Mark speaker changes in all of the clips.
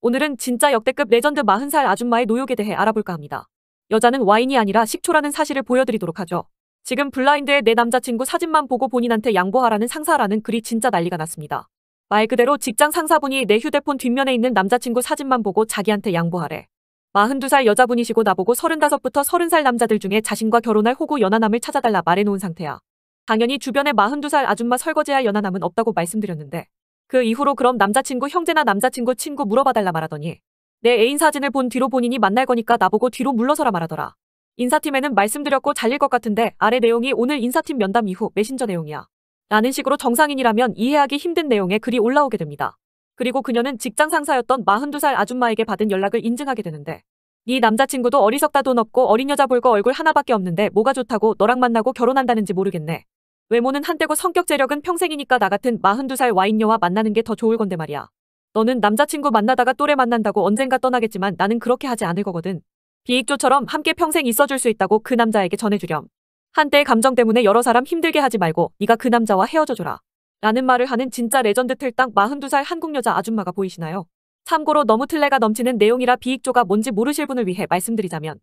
Speaker 1: 오늘은 진짜 역대급 레전드 40살 아줌마의 노욕에 대해 알아볼까 합니다. 여자는 와인이 아니라 식초라는 사실을 보여드리도록 하죠. 지금 블라인드에 내 남자친구 사진만 보고 본인한테 양보하라는 상사라는 글이 진짜 난리가 났습니다. 말 그대로 직장 상사분이 내 휴대폰 뒷면에 있는 남자친구 사진만 보고 자기한테 양보하래. 42살 여자분이시고 나보고 35부터 30살 남자들 중에 자신과 결혼할 호구 연하남을 찾아달라 말해놓은 상태야. 당연히 주변에 42살 아줌마 설거지할 연하남은 없다고 말씀드렸는데 그 이후로 그럼 남자친구 형제나 남자친구 친구 물어봐달라 말하더니 내 애인 사진을 본 뒤로 본인이 만날 거니까 나보고 뒤로 물러서라 말하더라. 인사팀에는 말씀드렸고 잘릴 것 같은데 아래 내용이 오늘 인사팀 면담 이후 메신저 내용이야. 라는 식으로 정상인이라면 이해하기 힘든 내용의 글이 올라오게 됩니다. 그리고 그녀는 직장 상사였던 42살 아줌마에게 받은 연락을 인증하게 되는데 네 남자친구도 어리석다 돈 없고 어린 여자 볼 거 얼굴 하나밖에 없는데 뭐가 좋다고 너랑 만나고 결혼한다는지 모르겠네. 외모는 한때고 성격 재력은 평생이니까 나 같은 42살 와인녀와 만나는 게 더 좋을 건데 말이야. 너는 남자친구 만나다가 또래 만난다고 언젠가 떠나겠지만 나는 그렇게 하지 않을 거거든. 비익조처럼 함께 평생 있어줄 수 있다고 그 남자에게 전해주렴. 한때의 감정 때문에 여러 사람 힘들게 하지 말고 네가 그 남자와 헤어져줘라. 라는 말을 하는 진짜 레전드 틀딱 42살 한국 여자 아줌마가 보이시나요? 참고로 너무 틀레가 넘치는 내용이라 비익조가 뭔지 모르실 분을 위해 말씀드리자면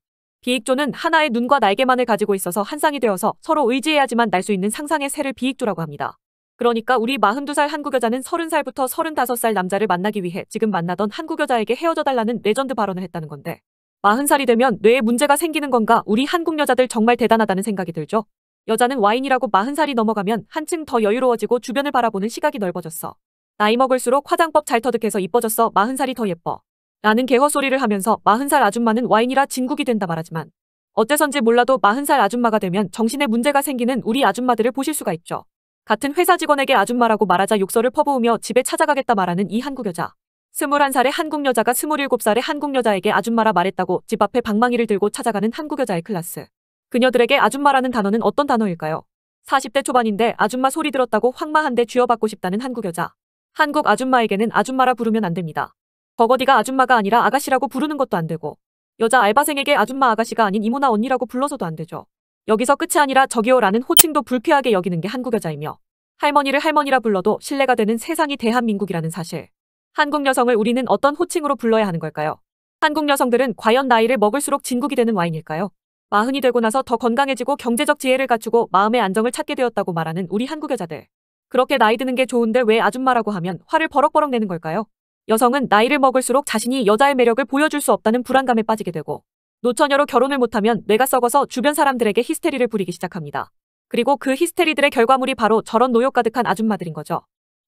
Speaker 1: 비익조는 하나의 눈과 날개만을 가지고 있어서 한상이 되어서 서로 의지해야지만 날 수 있는 상상의 새를 비익조라고 합니다. 그러니까 우리 42살 한국 여자는 30살부터 35살 남자를 만나기 위해 지금 만나던 한국 여자에게 헤어져달라는 레전드 발언을 했다는 건데 40살이 되면 뇌에 문제가 생기는 건가 우리 한국 여자들 정말 대단하다는 생각이 들죠. 여자는 와인이라고 40살이 넘어가면 한층 더 여유로워지고 주변을 바라보는 시각이 넓어졌어. 나이 먹을수록 화장법 잘 터득해서 이뻐졌어 40살이 더 예뻐. 라는 개허 소리를 하면서 40살 아줌마는 와인이라 진국이 된다 말하지만 어째선지 몰라도 40살 아줌마가 되면 정신에 문제가 생기는 우리 아줌마들을 보실 수가 있죠. 같은 회사 직원에게 아줌마라고 말하자 욕설을 퍼부으며 집에 찾아가겠다 말하는 이 한국 여자. 21살의 한국 여자가 27살의 한국 여자에게 아줌마라 말했다고 집 앞에 방망이를 들고 찾아가는 한국 여자의 클라스. 그녀들에게 아줌마라는 단어는 어떤 단어일까요? 40대 초반인데 아줌마 소리 들었다고 황마 한데 쥐어받고 싶다는 한국 여자. 한국 아줌마에게는 아줌마라 부르면 안 됩니다. 버거디가 아줌마가 아니라 아가씨라고 부르는 것도 안 되고 여자 알바생에게 아줌마 아가씨가 아닌 이모나 언니라고 불러서도 안 되죠. 여기서 끝이 아니라 저기요라는 호칭도 불쾌하게 여기는 게 한국 여자이며 할머니를 할머니라 불러도 신뢰가 되는 세상이 대한민국이라는 사실. 한국 여성을 우리는 어떤 호칭으로 불러야 하는 걸까요? 한국 여성들은 과연 나이를 먹을수록 진국이 되는 와인일까요? 마흔이 되고 나서 더 건강해지고 경제적 지혜를 갖추고 마음의 안정을 찾게 되었다고 말하는 우리 한국 여자들. 그렇게 나이 드는 게 좋은데 왜 아줌마라고 하면 화를 버럭버럭 내는 걸까요? 여성은 나이를 먹을수록 자신이 여자의 매력을 보여줄 수 없다는 불안감에 빠지게 되고 노처녀로 결혼을 못하면 뇌가 썩어서 주변 사람들에게 히스테리를 부리기 시작합니다. 그리고 그 히스테리들의 결과물이 바로 저런 노욕 가득한 아줌마들인 거죠.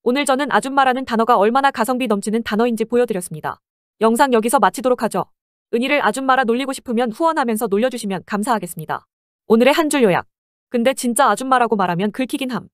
Speaker 1: 오늘 저는 아줌마라는 단어가 얼마나 가성비 넘치는 단어인지 보여드렸습니다. 영상 여기서 마치도록 하죠. 은희를 아줌마라 놀리고 싶으면 후원하면서 놀려주시면 감사하겠습니다. 오늘의 한 줄 요약. 근데 진짜 아줌마라고 말하면 긁히긴 함.